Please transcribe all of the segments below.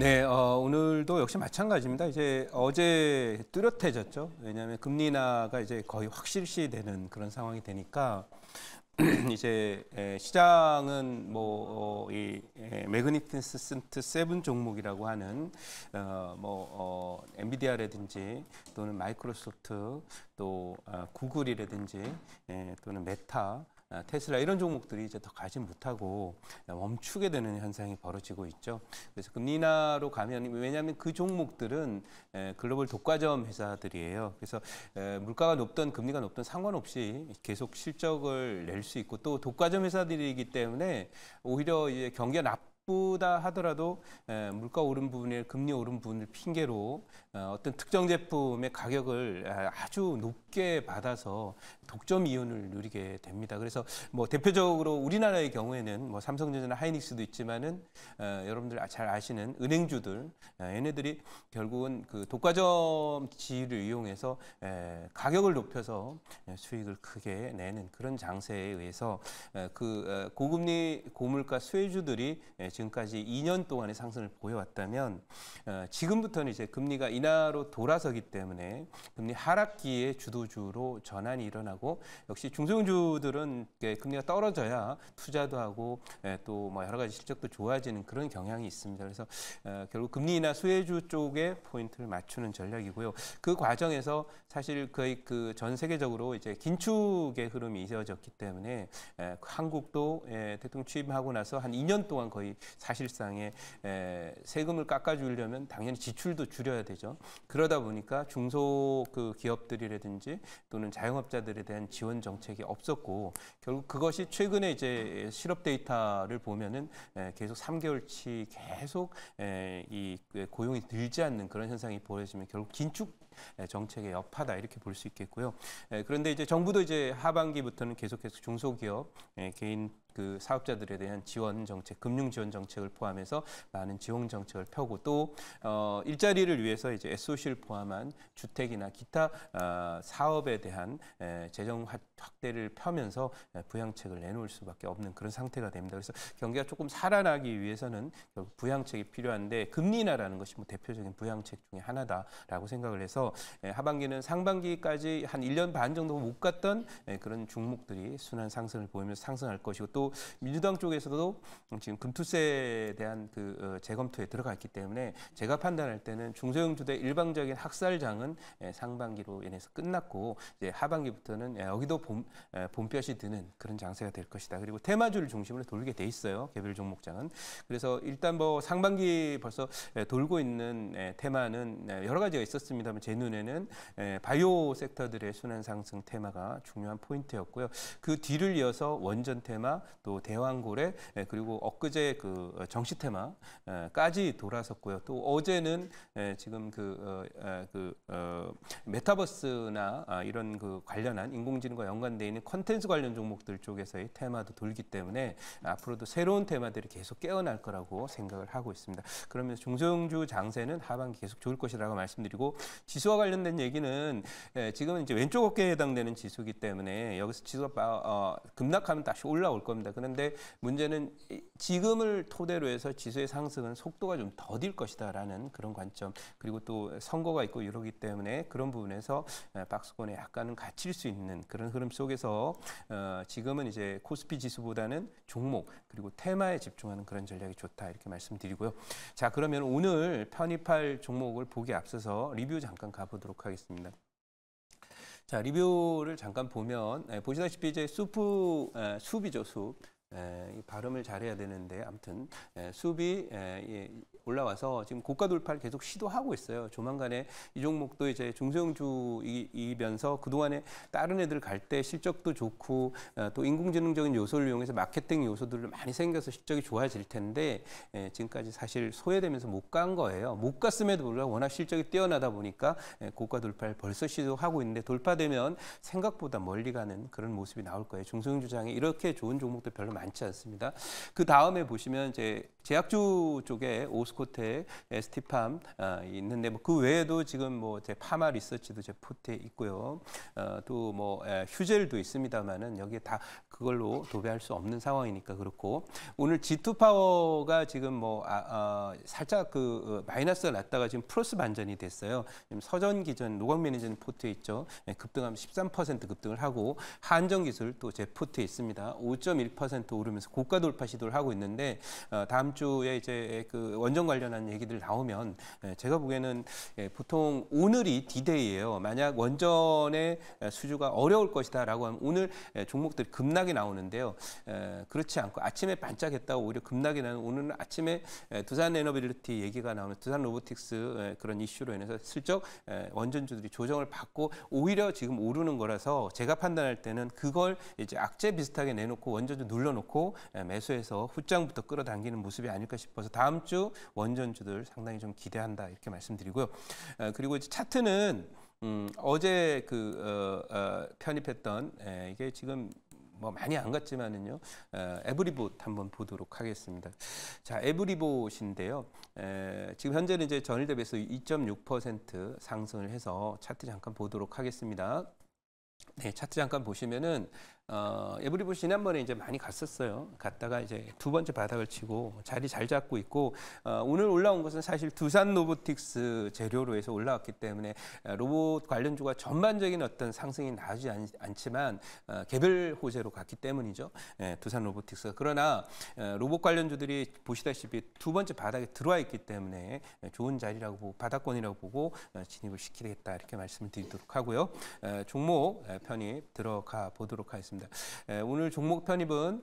네, 어, 오늘도 역시 마찬가지입니다. 이제 어제 뚜렷해졌죠. 왜냐하면 금리 나하가 이제 거의 확실시 되는 그런 상황이 되니까 이제 예, 시장은 뭐이 어, 예, 매그니스센트 세븐 종목이라고 하는 어뭐 어, 엔비디아라든지 또는 마이크로소프트 또 아, 구글이라든지 예, 또는 메타 아, 테슬라 이런 종목들이 이제 더 가지 못하고 아, 멈추게 되는 현상이 벌어지고 있죠. 그래서 금리 그 인로 가면 왜냐하면 그 종목들은 예, 글로벌 독과점 회사들이에요. 그래서 물가가 높던 금리가 높던 상관없이 계속 실적을 낼 수 있고 또 독과점 회사들이기 때문에 오히려 이제 경기가 나 나쁘다 하더라도 예, 물가 오른 부분이 금리 오른 부분을 핑계로 어, 어떤 특정 제품의 가격을 아, 아주 높게 받아서 독점 이윤을 누리게 됩니다. 그래서 뭐 대표적으로 우리나라의 경우에는 뭐 삼성전자나 하이닉스도 있지만은 어, 여러분들 잘 아시는 은행주들 어, 얘네들이 결국은 그 독과점 지위를 이용해서 가격을 높여서 수익을 크게 내는 그런 장세에 의해서 그 고금리 고물가 수혜주들이 지금까지 2년 동안의 상승을 보여왔다면 어, 지금부터는 이제 금리가 인하로 돌아서기 때문에 금리 하락기의 주도주로 전환이 일어나고 역시 중소형주들은 금리가 떨어져야 투자도 하고 예, 또 뭐 여러 가지 실적도 좋아지는 그런 경향이 있습니다. 그래서 어, 결국 금리나 수혜주 쪽에 포인트를 맞추는 전략이고요. 그 과정에서 사실 거의 그 전 세계적으로 이제 긴축의 흐름이 이어졌기 때문에 예, 한국도 예, 대통령 취임하고 나서 한 2년 동안 거의 사실상의 에, 세금을 깎아주려면 당연히 지출도 줄여야 되죠. 그러다 보니까 중소 그 기업들이라든지 또는 자영업자들에 대한 지원 정책이 없었고 결국 그것이 최근에 이제 실업 데이터를 보면은 에, 계속 3개월치 계속 에, 이 고용이 늘지 않는 그런 현상이 보어지면 결국 긴축 예, 정책의 여파다 이렇게 볼 수 있겠고요. 예, 그런데 이제 정부도 이제 하반기부터는 계속해서 중소기업, 예, 개인 그 사업자들에 대한 지원 정책, 금융 지원 정책을 포함해서 많은 지원 정책을 펴고 또 어, 일자리를 위해서 이제 SOC를 포함한 주택이나 기타 어, 사업에 대한 에, 재정 확대를 펴면서 부양책을 내놓을 수밖에 없는 그런 상태가 됩니다. 그래서 경기가 조금 살아나기 위해서는 부양책이 필요한데 금리 나라는 것이 뭐 대표적인 부양책 중에 하나다라고 생각을 해서 해서 예, 하반기는 상반기까지 한 1년 반 정도 못 갔던 예, 그런 종목들이 순환 상승을 보이면서 상승할 것이고 또 민주당 쪽에서도 지금 금투세에 대한 그 어, 재검토에 들어가 있기 때문에 제가 판단할 때는 중소형주대 일방적인 학살장은 예, 상반기로 인해서 끝났고 이제 하반기부터는 여기도 봄, 봄볕이 드는 그런 장세가 될 것이다. 그리고 테마주를 중심으로 돌게 돼 있어요. 개별 종목장은. 그래서 일단 뭐 상반기 벌써 돌고 있는 테마는 여러 가지가 있었습니다만 제 눈에는 예, 바이오 섹터들의 순환 상승 테마가 중요한 포인트였고요. 그 뒤를 이어서 원전 테마 또 대왕고래 예, 그리고 엊그제 그 어, 정시 테마까지 예, 돌아섰고요. 또 어제는 지금 그, 어, 그 어, 메타버스나 아, 이런 그 관련한 인공지능과 연관되어 있는 컨텐츠 관련 종목들 쪽에서의 테마도 돌기 때문에 앞으로도 새로운 테마들이 계속 깨어날 거라고 생각을 하고 있습니다. 그러면서 중소형주 장세는 하반기 계속 좋을 것이라고 말씀드리고 지 지수와 관련된 얘기는 예, 지금은 이제 왼쪽 어깨에 해당되는 지수기 때문에 여기서 지수가 어, 급락하면 다시 올라올 겁니다. 그런데 문제는 지금을 토대로 해서 지수의 상승은 속도가 좀 더딜 것이다라는 그런 관점 그리고 또 선거가 있고 이러기 때문에 그런 부분에서 예, 박스권에 약간은 갇힐 수 있는 그런 흐름 속에서 어, 지금은 이제 코스피 지수보다는 종목 그리고 테마에 집중하는 그런 전략이 좋다 이렇게 말씀드리고요. 자 그러면 오늘 편입할 종목을 보기 앞서서 리뷰 잠깐 한번 가보도록 하겠습니다. 자, 리뷰를 잠깐 보면 예, 보시다시피 이제 수프 예, 수비죠 숲. 예, 발음을 잘해야 되는데 아무튼 예, 수비 예, 올라와서 지금 고가 돌파를 계속 시도하고 있어요. 조만간에 이 종목도 이제 중소형주이면서 그동안에 다른 애들 갈 때 실적도 좋고 어, 또 인공지능적인 요소를 이용해서 마케팅 요소들을 많이 생겨서 실적이 좋아질 텐데 예, 지금까지 사실 소외되면서 못 간 거예요. 못 갔음에도 불구하고 워낙 실적이 뛰어나다 보니까 예, 고가 돌파를 벌써 시도하고 있는데 돌파되면 생각보다 멀리 가는 그런 모습이 나올 거예요. 중소형주장에 이렇게 좋은 종목들 별로 많지 않습니다. 그 다음에 보시면 이제 제약주 쪽에 오스코텍, 스티팜 어, 있는데 뭐 그 외에도 지금 뭐 제 파마 리서치도 제 포트에 있고요. 어, 또 뭐 휴젤도 있습니다만은 여기에 다 그걸로 도배할 수 없는 상황이니까 그렇고 오늘 G2 파워가 지금 뭐 아, 아, 살짝 그 어, 마이너스가 났다가 지금 플러스 반전이 됐어요. 지금 서전 기전 노광 매니저는 포트에 있죠. 예, 급등하면 13% 급등을 하고 한정 기술 또 제 포트에 있습니다. 5.1% 오르면서 고가 돌파 시도를 하고 있는데 어, 다음 다음 주에 이제 그 원전 관련한 얘기들 나오면 예, 제가 보기에는 예, 보통 오늘이 디데이예요. 만약 원전의 예, 수주가 어려울 것이다라고 하면 오늘 종목들이 급락이 나오는데요. 그렇지 않고 아침에 반짝했다고 오히려 급락이 나는 오늘은 아침에 두산 에너비리티 얘기가 나오는 두산 로보틱스 그런 이슈로 인해서 슬쩍 원전주들이 조정을 받고 오히려 지금 오르는 거라서 제가 판단할 때는 그걸 이제 악재 비슷하게 내놓고 원전주 눌러놓고 매수해서 후장부터 끌어당기는 모습. 모습이 아닐까 싶어서 다음 주 원전주들 상당히 좀 기대한다 이렇게 말씀드리고요. 어, 그리고 이제 차트는 음, 어제 그 어, 어, 편입했던 에, 예, 이게 지금 뭐 많이 안 갔지만은요. 에, 어, 에브리봇 한번 보도록 하겠습니다. 자, 에브리봇인데요. 에, 지금 현재는 이제 전일 대비해서 2.6% 상승을 해서 차트 잠깐 보도록 하겠습니다. 네, 차트 잠깐 보시면은 어, 에브리브 지난번에 이제 많이 갔었어요. 갔다가 이제 두 번째 바닥을 치고 자리 잘 잡고 있고 어, 오늘 올라온 것은 사실 두산 로보틱스 재료로 해서 올라왔기 때문에 어, 로봇 관련주가 전반적인 어떤 상승이 나지 않, 지만 어, 개별 호재로 갔기 때문이죠. 예, 두산 로보틱스 그러나 예, 로봇 관련주들이 보시다시피 두 번째 바닥에 들어와 있기 때문에 예, 좋은 자리라고 보고 바닥권이라고 보고 어, 진입을 시키겠다 이렇게 말씀을 드리도록 하고요. 예, 종목 편입 들어가 보도록 하겠습니다. 하겠습니다. 에, 오늘 종목 편입은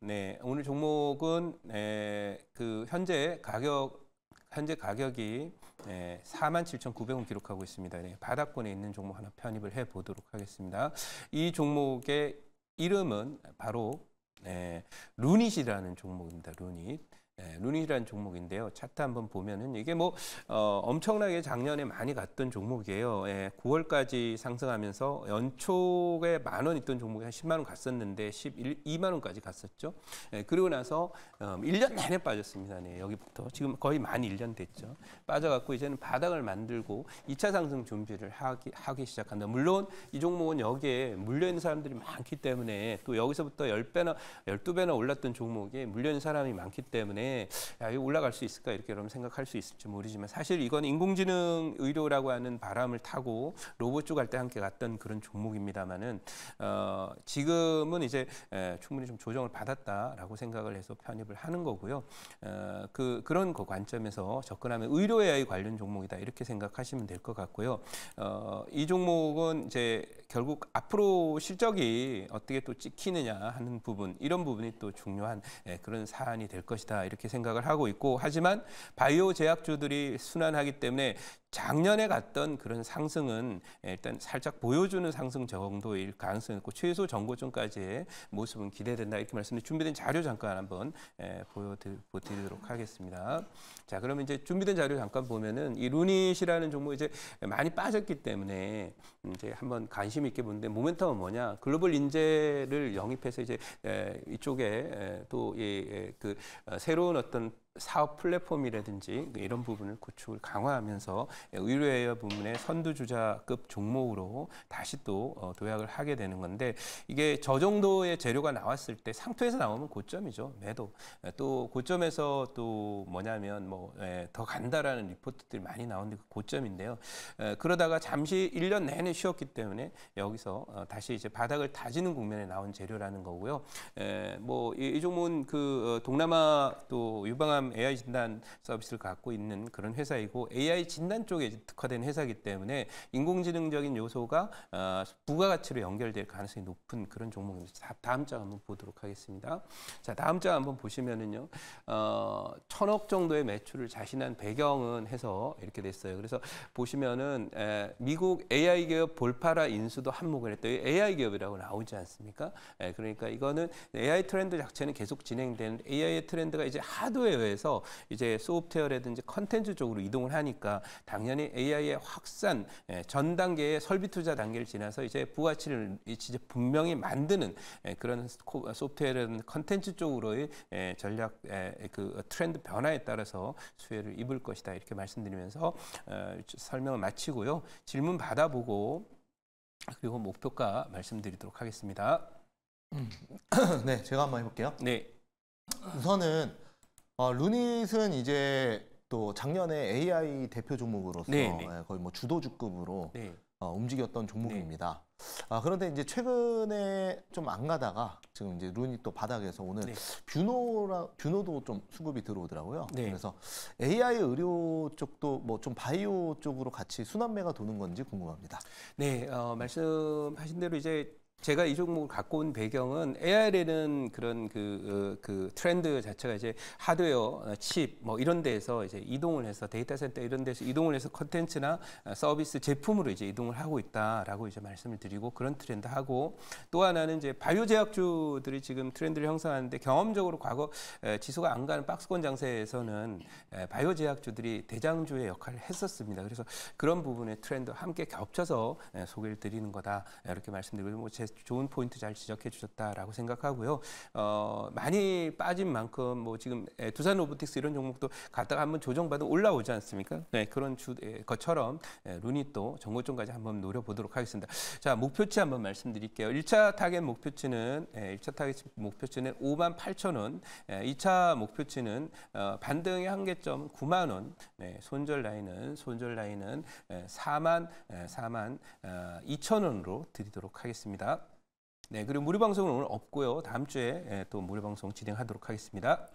네, 오늘 종목은 에, 그 현재 가격 현재 가격이 네, 47,900원 기록하고 있습니다. 네, 바닥권에 있는 종목 하나 편입을 해 보도록 하겠습니다. 이 종목의 이름은 바로 네, 루닛이라는 종목입니다. 루닛. 네, 예, 루닛이라는 종목인데요. 차트 한번 보면은 이게 뭐 어, 엄청나게 작년에 많이 갔던 종목이에요. 예, 9월까지 상승하면서 연초에 만 원 있던 종목이 한 10만 원 갔었는데 11, 2만 원까지 갔었죠. 예, 그리고 나서 음, 어, 1년 내내 빠졌습니다. 네, 여기부터 지금 거의 만 1년 됐죠. 빠져갖고 이제는 바닥을 만들고 2차 상승 준비를 하기, 하기 시작한다. 물론 이 종목은 여기에 물려있는 사람들이 많기 때문에 또 여기서부터 10배나 12배나 올랐던 종목에 물려있는 사람이 많기 때문에 야, 이거 올라갈 수 있을까 이렇게 여러분 생각할 수 있을지 모르지만 사실 이건 인공지능 의료라고 하는 바람을 타고 로봇 쪽할때 함께 갔던 그런 종목입니다만은 어, 지금은 이제 에, 충분히 좀 조정을 받았다라고 생각을 해서 편입을 하는 거고요. 어, 그 그런 거 관점에서 접근하면 의료 AI 관련 종목이다 이렇게 생각하시면 될 것 같고요. 어, 이 종목은 이제 결국 앞으로 실적이 어떻게 또 찍히느냐 하는 부분 이런 부분이 또 중요한 에, 그런 사안이 될 것이다. 이렇게 생각을 하고 있고 하지만 바이오 제약주들이 순환하기 때문에 작년에 갔던 그런 상승은 예, 일단 살짝 보여주는 상승 정도일 가능성이 있고 최소 정고점까지의 모습은 기대된다 이렇게 말씀드린 준비된 자료 잠깐 한번 예, 보여드리도록 하겠습니다. 자 그러면 이제 준비된 자료 잠깐 보면은 이 루닛이라는 종목 이제 많이 빠졌기 때문에 이제 한번 관심 있게 보는데 모멘텀은 뭐냐 글로벌 인재를 영입해서 이제 예, 이쪽에 또그 어, 새로운 어떤 사업 플랫폼이라든지 그 이런 부분을 구축을 강화하면서 의료예약 부문의 선두주자급 종목으로 다시 또 어, 도약을 하게 되는 건데 이게 저 정도의 재료가 나왔을 때 상투에서 나오면 고점이죠 매도 예, 또 고점에서 또 뭐냐면 뭐더 예, 간다라는 리포트들이 많이 나오는데 그 고점인데요 예, 그러다가 잠시 1년 내내 쉬었기 때문에 여기서 어, 다시 이제 바닥을 다지는 국면에 나온 재료라는 거고요 뭐 이 종목은 그 어, 동남아 또 유방암 상담 AI 진단 서비스를 갖고 있는 그런 회사이고 AI 진단 쪽에 특화된 회사이기 때문에 인공지능적인 요소가 어, 부가가치로 연결될 가능성이 높은 그런 종목입니다. 다음 장 한번 보도록 하겠습니다. 자, 다음 장 한번 보시면은요. 어, 천억 정도의 매출을 자신한 배경은 해서 이렇게 됐어요. 그래서 보시면은 에, 미국 AI 기업 볼파라 인수도 한몫을 했더니 AI 기업이라고 나오지 않습니까? 에, 그러니까 이거는 AI 트렌드 자체는 계속 진행되는 AI의 트렌드가 이제 하드웨어에 데에서 이제 소프트웨어라든지 컨텐츠 쪽으로 이동을 하니까 당연히 AI의 확산 예, 전 단계의 설비 투자 단계를 지나서 이제 부가치를 이제 분명히 만드는 예, 그런 소프트웨어라든 컨텐츠 쪽으로의 예, 전략 그 트렌드 변화에 따라서 수혜를 입을 것이다 이렇게 말씀드리면서 어, 설명을 마치고요 질문 받아보고 그리고 목표가 말씀드리도록 하겠습니다. 음. 네, 제가 한번 해볼게요. 네. 우선은 어, 루닛은 이제 또 작년에 AI 대표 종목으로서 네네. 예, 네. 거의 뭐 주도주급으로 네. 어, 움직였던 종목입니다. 네. 아, 그런데 이제 최근에 좀 안 가다가 지금 이제 룬이 또 바닥에서 오늘 네. 뷰노라 뷰노도 좀 수급이 들어오더라고요. 네. 그래서 AI 의료 쪽도 뭐 좀 바이오 쪽으로 같이 순환매가 도는 건지 궁금합니다. 네, 어, 말씀하신 대로 이제 제가 이 종목을 갖고 온 배경은 AR에는 그런 그, 어, 그 트렌드 자체가 이제 하드웨어, 어, 칩, 뭐 이런 데에서 이제 이동을 해서 데이터 센터 이런 데서 이동을 해서 컨텐츠나 어, 서비스 제품으로 이제 이동을 하고 있다라고 이제 말씀을 드리고 그런 트렌드 하고 또 하나는 이제 바이오 제약주들이 지금 트렌드를 형성하는데 경험적으로 과거 지수가 안 가는 박스권 장세에서는 바이오 제약주들이 대장주의 역할을 했었습니다. 그래서 그런 부분의 트렌드 함께 겹쳐서 소개를 드리는 거다 이렇게 말씀드리고 뭐제 좋은 포인트 잘 지적해 주셨다라고 생각하고요. 어, 많이 빠진 만큼 뭐 지금 예, 두산 로보틱스 이런 종목도 갔다가 한번 조정받으 올라오지 않습니까? 네, 그런 주, 예, 것처럼 루니 예, 또 정고점까지 한번 노려보도록 하겠습니다. 자, 목표치 한번 말씀드릴게요. 1차 타겟 목표치는 예, 1차 타겟 목표치는 5만 8천 원, 2차 목표치는 어, 반등의 한계점 9만 원, 네, 손절 라인은 손절 라인은 4만 4만 2천 원으로 드리도록 하겠습니다. 네, 그리고 무료 방송은 오늘 없고요. 다음 주에 예, 또 무료 방송 진행하도록 하겠습니다.